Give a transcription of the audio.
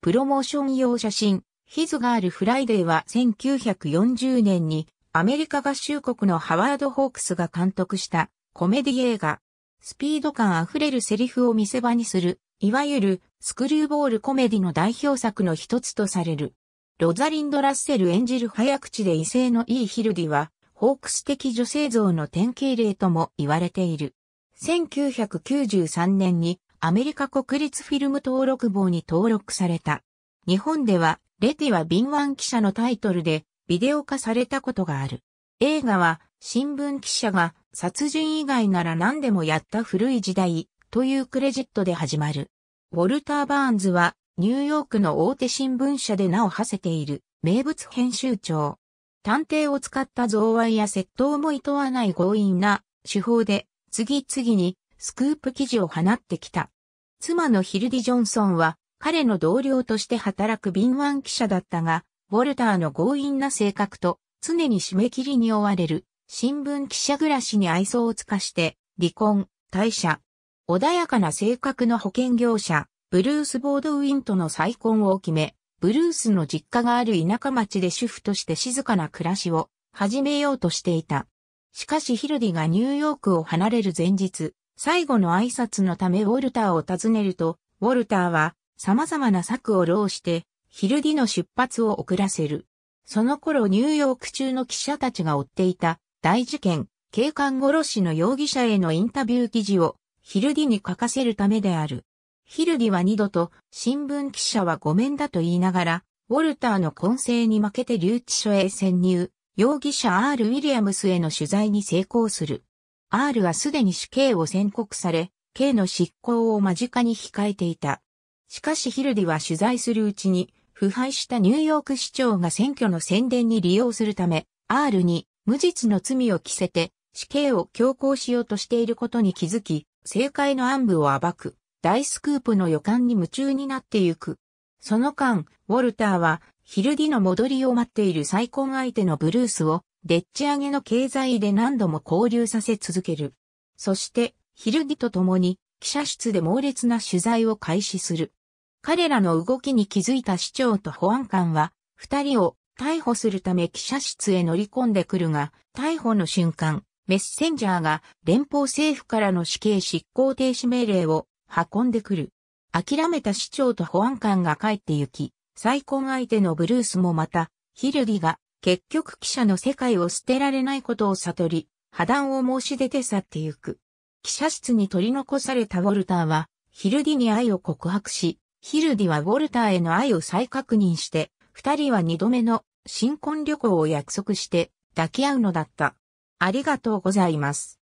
プロモーション用写真、ヒズガールフライデーは1940年にアメリカ合衆国のハワード・ホークスが監督したコメディ映画。スピード感あふれるセリフを見せ場にする、いわゆるスクリューボールコメディの代表作の一つとされる。ロザリンド・ラッセル演じる早口で威勢のいいヒルディは、ホークス的女性像の典型例とも言われている。1993年にアメリカ国立フィルム登録簿に登録された。日本では、レティは敏腕記者のタイトルでビデオ化されたことがある。映画は新聞記者が殺人以外なら何でもやった古い時代というクレジットで始まる。ウォルター・バーンズはニューヨークの大手新聞社で名を馳せている名物編集長。探偵を使った贈賄や窃盗も厭わない強引な手法で次々にスクープ記事を放ってきた。妻のヒルディ・ジョンソンは彼の同僚として働く敏腕記者だったが、ウォルターの強引な性格と常に締め切りに追われる新聞記者暮らしに愛想をつかして離婚、退社。穏やかな性格の保険業者、ブルース・ボードウィンとの再婚を決め、ブルースの実家がある田舎町で主婦として静かな暮らしを始めようとしていた。しかしヒルディがニューヨークを離れる前日、最後の挨拶のためウォルターを訪ねると、ウォルターは様々な策を労して、ヒルディの出発を遅らせる。その頃ニューヨーク中の記者たちが追っていた大事件、警官殺しの容疑者へのインタビュー記事をヒルディに書かせるためである。ヒルディは二度と新聞記者はごめんだと言いながら、ウォルターの混成に負けて留置所へ潜入、容疑者 R. ウィリアムスへの取材に成功する。R はすでに死刑を宣告され、刑の執行を間近に控えていた。しかしヒルディは取材するうちに、腐敗したニューヨーク市長が選挙の宣伝に利用するため、R に無実の罪を着せて死刑を強行しようとしていることに気づき、政界の暗部を暴く、大スクープの予感に夢中になってゆく。その間、ウォルターはヒルディの戻りを待っている再婚相手のブルースをでっち上げの経済で何度も交流させ続ける。そして、ヒルギと共に記者室で猛烈な取材を開始する。彼らの動きに気づいた市長と保安官は、二人を逮捕するため記者室へ乗り込んでくるが、逮捕の瞬間、メッセンジャーが連邦政府からの死刑執行停止命令を運んでくる。諦めた市長と保安官が帰って行き、再婚相手のブルースもまた、ヒルディが結局記者の世界を捨てられないことを悟り、破談を申し出て去ってゆく。記者室に取り残されたウォルターは、ヒルディに愛を告白し、ヒルディはウォルターへの愛を再確認して、二人は二度目の新婚旅行を約束して抱き合うのだった。ありがとうございます。